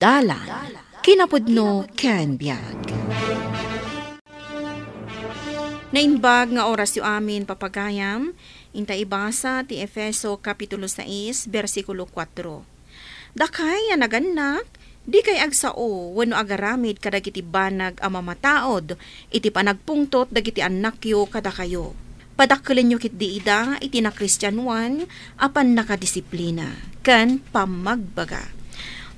Dalan, kinapudno ken biyag. Naimbag nga oras yu amin papagayam, inta ibasa ti Efeso Kapitulo 6, versikulo 4. Dakay anaganak, di kay agsao wano agaramid kadagiti banag a mamataod, iti panagpungtot dagiti anakyo kada kayo. Padakkelin nyo kit diida iti na Christian one, apan nakadisiplina, kan pamagbaga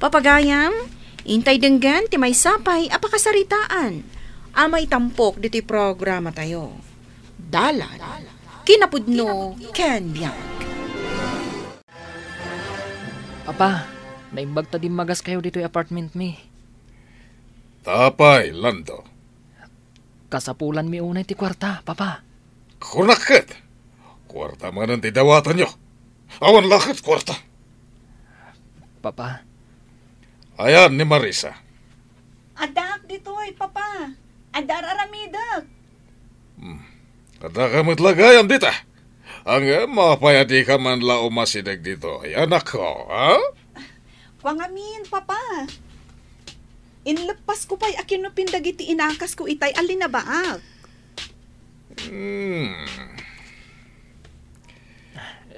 Papagayam, intay denggan, timay sapay, apakasaritaan. Amay tampok dito programa tayo. Dalan, kinapudno, Ken Biang. Papa, naimbagta din magas kayo dito apartment mi. Tapay, Lando. Kasapulan mi unay ti kwarta, papa. Kunakit! Kwarta man ang tidawatan nyo. Awan lakit kwarta. Papa, Ayan ni Marisa. Adak dito ay, eh, papa. Adar aramidak. Hmm. Adak kamit lagayan dita. Ang eh, mapayati ka man la umasidag dito. Ay anak ko, ha? Wangamin, papa. Inlepas ko pa'y akin no pindagiti inakas ko itay alin na baak. Ah? Hmm.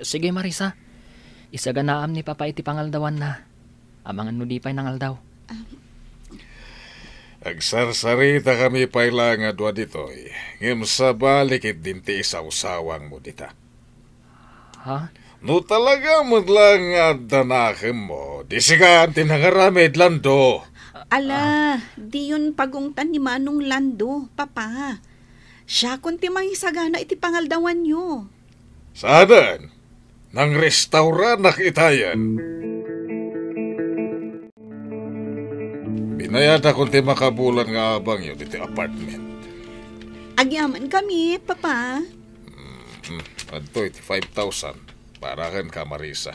Sige Marisa, isaganaam ni Papa iti pangaldawan na. Amang nudipay ng aldaw. Um, Agsarsarita kami paila nga dua ditoy. Ngem sa balikit din ti isaw-sawang mo dita. Ha? No talaga mo lang at danakim mo. Di siga tinangaramid lando. Ala, uh, di yun pagungtan ni Manong Lando, papa. Siya kunti mangisagana iti pangaldawan nyo. Saan? Nang restaurant na kitayan. Mm-hmm. Binayata kung ti makabulan nga abang yun iti apartment. Agyaman kami, papa. hmm mm, Adto ano iti 5,000 para kan ka Marisa.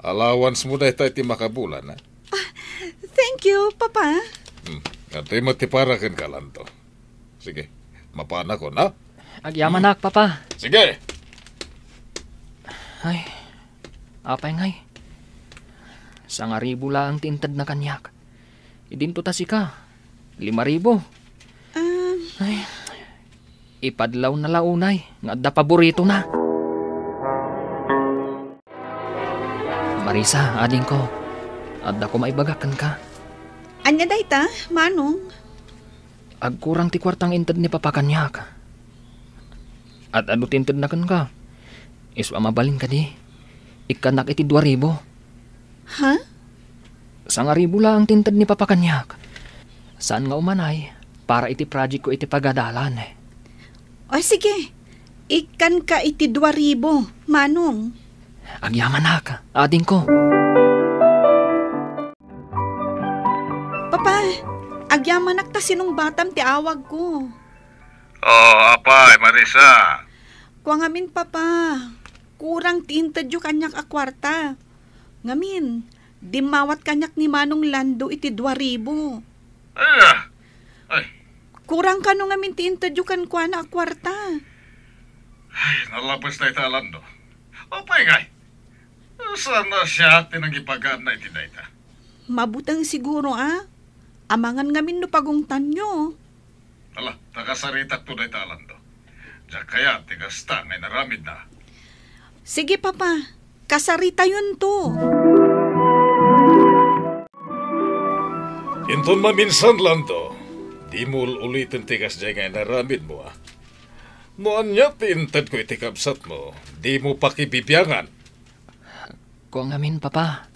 Allowance mo na ito iti makabulan, ha? Ah, thank you, papa. Hmm. Ito'y matipara kan ka lang to. Sige, mapana ko na. Agyaman hmm. nak, papa. Sige! Ay, apay ngay. Sangaribo la ang tintad na kanyak. Idinto ta si ka. Lima ribo. Um... Ay, ipadlaw na launay. Nga da paborito na. Marisa, ading ko. Adda ko maibagakan ka. Anya day ta, manong? Agkurang ti kwartang intad ni ka. At ano tintad na kan ka? Iswa mabalin ka di. Ikanak iti 2,000. Ha? Huh? Sangaribula ang tinted ni Papa Saan nga umanay para iti project ko iti pagadalan eh. O sige, ikan ka iti dua ribo, manong. Agyaman ka, ading ko. Papa, agyaman ta sinong batam ti awag ko. Oh, apay, Marisa. Kuang amin, papa. Kurang tintad yung kanyak akwarta. Ngamin, dimawat kanyak ni Manong Lando iti 2,000. Ah! Ay! Kurang ka nung amin tiintadyukan kwa na akwarta. Ay, nalapos na ita Lando. O paingay, saan na siya tinangipagaan na iti dayta? Mabutang siguro ah. Amangan ngamin no pagungtan nyo. Ala, takasarita to na ita Lando. Diyan kaya tigasta ngay naramid na. Sige papa, kasarita yun to. Mm-hmm. Minsan maminsan lang to. Di mo ulitin tigas dyan nga naramid mo ah. Noan niya tiintad ko itikabsat mo. Di mo pakibibyangan. Kung amin, Papa.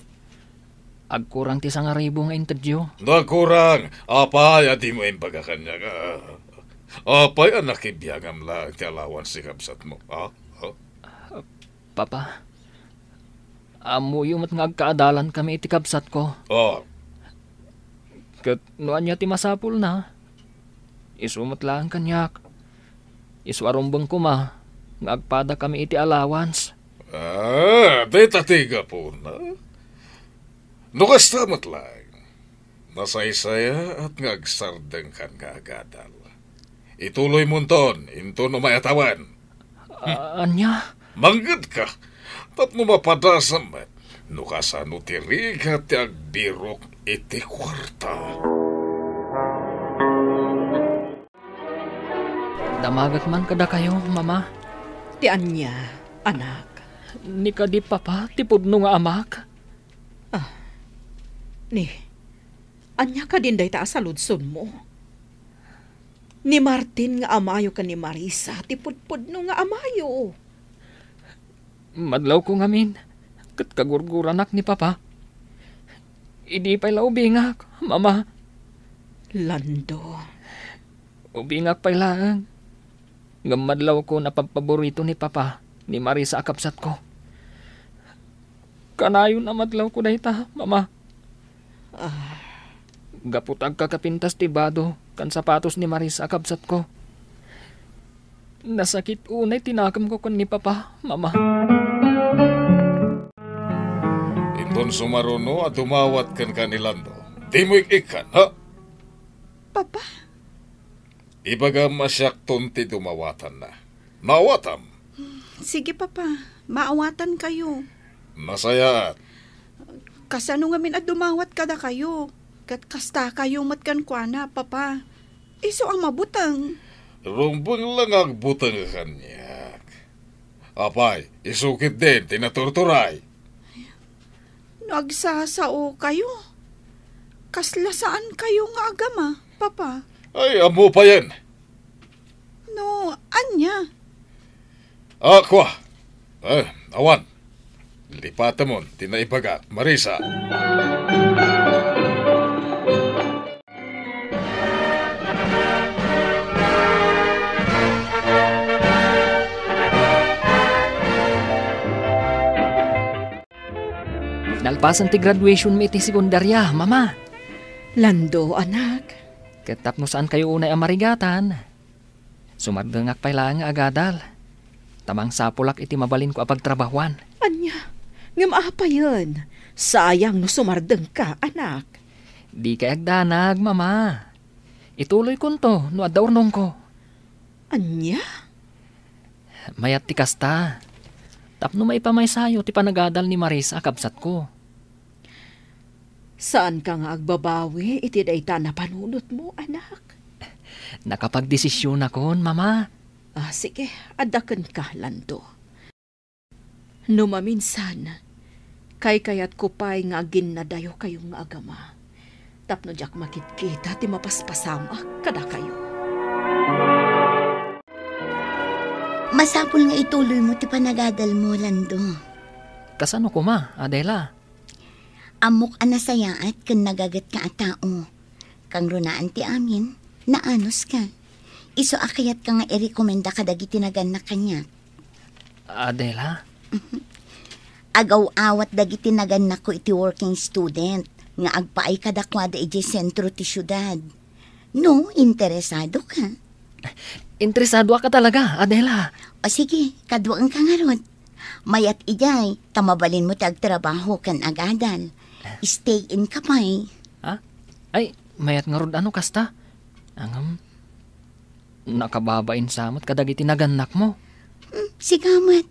Agkurang ti sang aribo nga interview. Nagkurang. Apay, adi ah, mo yung pagkakanya ka. Apay, anakibyangan ah, lang ti alawan si kabsat mo. Ha? ha? Uh, ah. Papa, amuyo mat ngagkaadalan kami itikabsat ko. Oh, Kat kanya ti masapul na. Isumat lang kanyak. Isuarumbang ko ma. Ngagpada kami iti allowance. Ah, day tatiga po na. Nukas tamat lang. Nasaysaya at ngagsardang kan nga Ituloy munton, into no mayatawan. Uh, anya? Manggad ka, tat mo mapadas naman nukasano ti riga ti agbirok iti kwarta. Damagat man kada kayo, mama. Ti anya, anak. Ni ka papa, ti pudno nga amak. Ah, ni, anya ka din day taas aludson mo. Ni Martin nga amayo ka ni Marisa, ti pudpudno nga amayo. Madlaw ko ngamin. min kat kagurguranak ni Papa. Idi pa'y laubingak, Mama. Lando. Ubingak pa'y lang. Eh. Gamadlaw ko na pampaborito ni Papa ni Marisa akapsat ko. Kanayon na madlaw ko dahita, Mama. Ah. Gaputag kakapintas tibado kan sapatos ni Marisa akapsat ko. Nasakit unay tinakam ko kan ni Papa, Mama. Mama kon sumaruno at umawat kan kanilando. Di mo ikan, ha? Papa? Ibaga masyakton ti dumawatan na. Nawatam. Sige, Papa. Maawatan kayo. Masaya at. Kasano nga min at dumawat kada kayo? Kat kasta kayo matkan kuana, Papa. Iso ang mabutang. Rumbon lang ang butang kanyak. Apay, isukit din, tinaturturay. Nagsasao kayo? Kasla saan kayo nga agama, Papa? Ay, amo pa yan. No, anya. Ako. Ah, awan. Lipatamon, tinaibaga, Marisa. Marisa. Nalpasan ti graduation mi iti sekundarya, mama. Lando, anak. Ket tapno saan kayo unay amarigatan? Sumardangak pa nga agadal. Tamang sapulak iti mabalin ko apagtrabahuan. Anya, ngamaapa yun. Sayang no sumardeng ka, anak. Di kay agdanag, mama. Ituloy kun to, no adornong ko. Anya? Mayat ti kasta. Tapno may pamaysayo ti panagadal ni Maris akabsat ko. Saan ka nga agbabawi? Iti dayta na panunot mo, anak. Nakapagdesisyon ako, mama. Ah, sige, adakan ka, Lando. Numaminsan, kay kayat ko pa'y nga ginadayo kayong agama. Tapno jak makikita ti mapaspasama, ah, kada kayo. Masapul nga ituloy mo ti panagadal mo, Lando. Kasano ko ma, Adela? amok anasayaat kan nagagat ka tao. Kang runaan ti amin, naanos ka. Iso akayat ka nga irekomenda ka dagiti nagan na kanya. Adela? Mhm. Agaw-awat dagiti nagan na ko iti working student nga agpaay kadakwada iti sentro ti syudad. No, interesado ka. Interesado ka talaga, Adela. O sige, kaduang ka nga ron. Mayat ijay, tamabalin mo ti agtrabaho kan agadal Stay in kamay. Ha? Ay, mayat nga rod ano kasta? Angam, nakababain samot kadag itinaganak mo. Mm, Sigamat,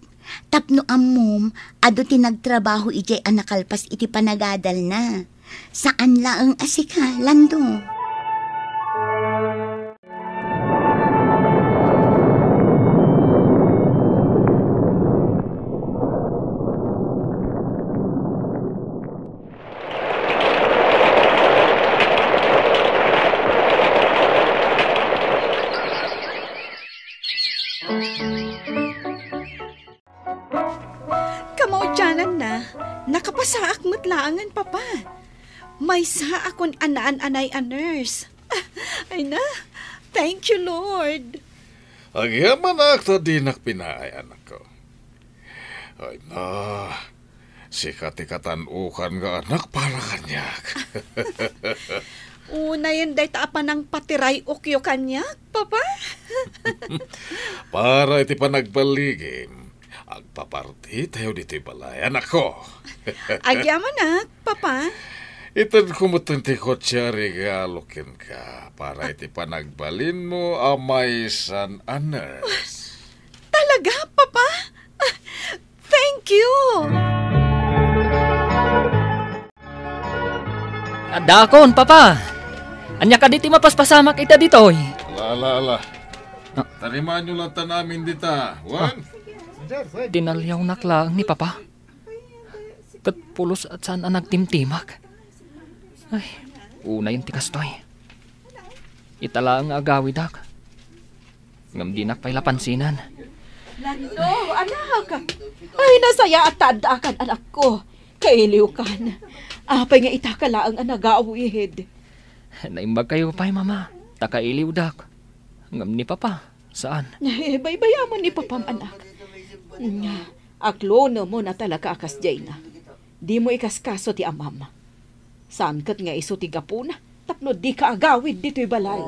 tapno amom, ado tinagtrabaho ijay anakalpas iti panagadal na. Saan laang asika, landong? Saangan, Papa? May sa akon anaan-anay a nurse. Ay na, thank you, Lord. Agyaman akta di nakpinaay, anak ko. Ay na, si katikatanukan nga anak para kanyak. Una yun day taapan ng patiray ukyo kanyak, papa. para iti panagbaligim Agpaparti tayo dito'y balayan ako. Agyaman na, papa. Itan kumutunti ko siya regalokin ka para iti panagbalin mo amay san honors. Talaga, papa? Thank you! Dakon, papa! Anya ka diti mapaspasamak ita ditoy. Ala, ala, ala. Ah. Tarimaan nyo lang ta namin dita, One, Dinalyaw nakla ni Papa. Katpulos at saan anak timtimak. Ay, una yung tikas to eh. Itala ang agawidak. Ngam di nakpay lapansinan. Lando, anak! Ay, nasaya at taadaakan anak ko. Kailiukan. Apay nga itakala ang anagawihid. Naimbag kayo pa'y mama. Takailiw dak. Ngam ni papa. Saan? Ay, baybayaman ni papam anak. Nga, aklo mo na talaga akas jay na. Di mo ikaskaso ti amam. Saan kat nga iso ti gapuna, tapno di ka agawid dito'y balay.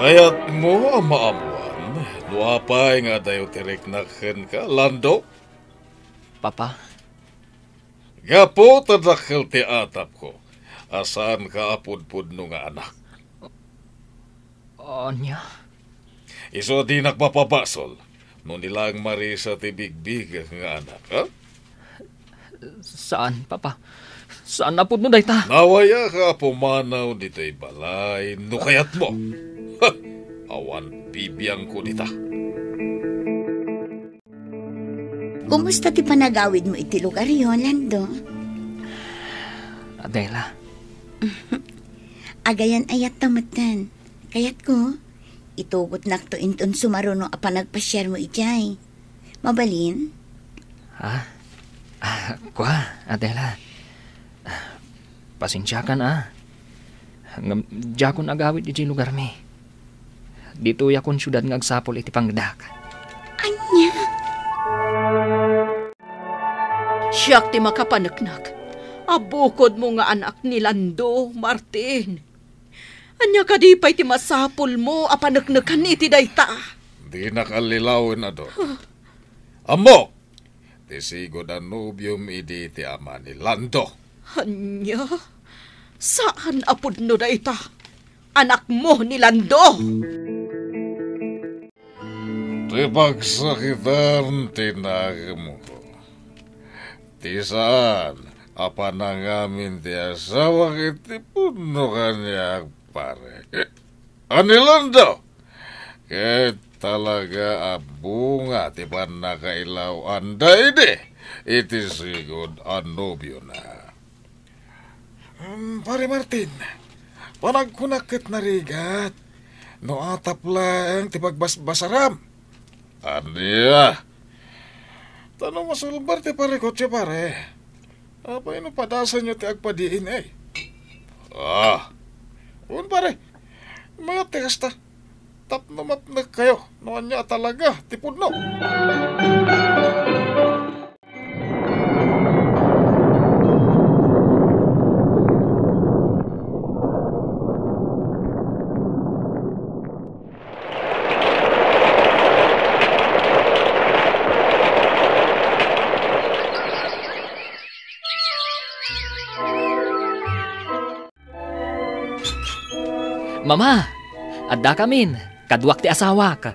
Kaya't mo maamuan, nuapay nga dayo tirik na ka, Lando. Papa? Gapo tadakil ti atap ko. Asan ka apudpud nga anak? Anya? Iso di nagpapabasol. No ang Marisa ti bigbig nga anak, ha? Saan, Papa? Saan na mo, dayta? Nawaya ka pumanaw dito'y balay, no kayat mo. Ha! Awan bibiyang ko dita. Kumusta ti panagawid mo iti lugar yon, Lando? Adela. Agayan ayat tamatan. Kayat ko, Itugot nak to inton sumaro no apanagpasyar mo ijay. Mabalin? Ha? Ah, kwa, Adela. Ah, pasensya ka na. Diyakon ah. agawit iti lugar mi. Dito yakon syudad nga agsapol iti pangdakan. Anya? Siyak ti makapanaknak. Abukod mo nga anak ni Lando, Martin. Anya ka di pa'y ti mo, apanagnakan iti dayta. Di nakalilawin na do. Huh. Amo! Ti sigo na nubium idi ti ama ni Lando. Anya? Saan apod no dayta? Anak mo ni Lando! Ti pagsakitan tinagmo ko. Ti saan? Apa na ti asawa kiti puno kanyak pare. anilando! Eh, ano talaga abunga, ah, tiba nakailaw anda ini. Iti sigod anobyo na. Um, pare Martin, panag kunakit na rigat. No atap lang tipagbasbasaram. Aniya! Tanong masulbar ti eh, pare kotse pare. Apa ah, ino padasan nyo ti agpadiin eh. Ah, yun pare, mga testa, tap na map na kayo. Noon niya talaga, tipod no. Mama, adda kamin. Kaduwak ti asawak.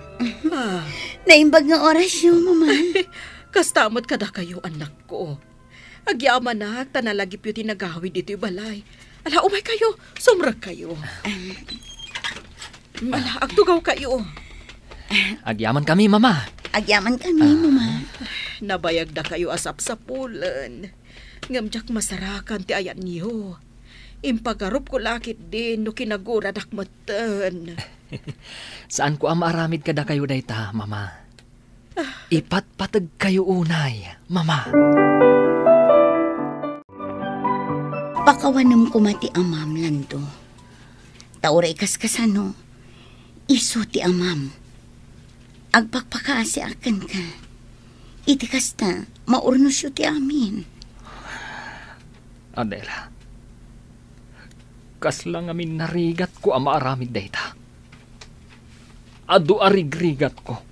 Naimbag nga oras yung maman. Kastamot kada kayo, anak ko. Agyaman na, tanalagip yung tinagawid dito yung balay. Ala, umay kayo. Sumrag kayo. Ala, agtugaw kayo. Agyaman kami, mama. Agyaman kami, ah. mama. Nabayag na kayo asap sa pulan. Ngamjak masarakan ti ayan niyo. Impagarup ko lakit din no kinagura dakmatan. Saan ko ang maaramid ka da kayo dayta, mama? Ah. Ipatpatag kayo unay, mama. Pakawanam ko mati ang ma'am lando. Taura ikaskasan no. Iso ti ang ma'am. Agpakpakaasi akan ka. Itikas na, maurnos ti amin. Adela, kas lang amin narigat ko ang maaramid dayta. Adu arigrigat ko,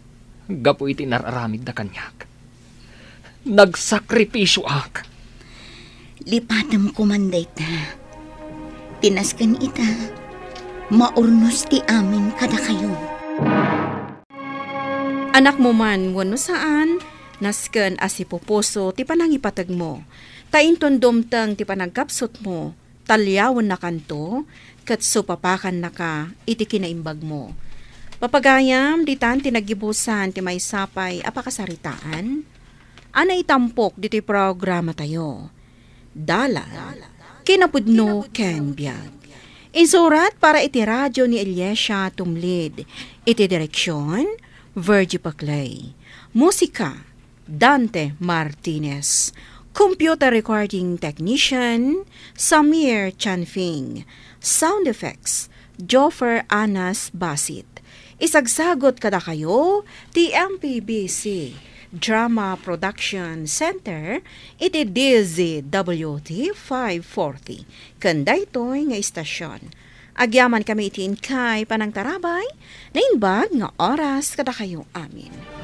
gapo iti nararamid da kanyak. Nagsakripisyo ak. Lipatam ko man dayta. Tinaskan ita, maurnos ti amin kada kayo. Anak mo man, wano saan, nasken asipoposo ti panangipatag mo. Taintondom ti panagkapsot mo talyawan na kanto, katso papakan na ka, iti kinaimbag mo. Papagayam, ditan tinagibusan, ti may sapay, apakasaritaan. Ana itampok, dito'y programa tayo. Dala, kinapudno ken biyag. Insurat para iti radyo ni Elyesha Tumlid. Iti direksyon, Virgie Paclay. Musika, Dante Martinez. Computer Recording Technician, Samir Chanfing. Sound Effects, Joffer Anas Basit. Isagsagot kada kayo, TMPBC, Drama Production Center, iti DZWT 540, kanda to'y nga istasyon. Agyaman kami itiin inkay panang tarabay, na inbag nga oras kada kayo amin.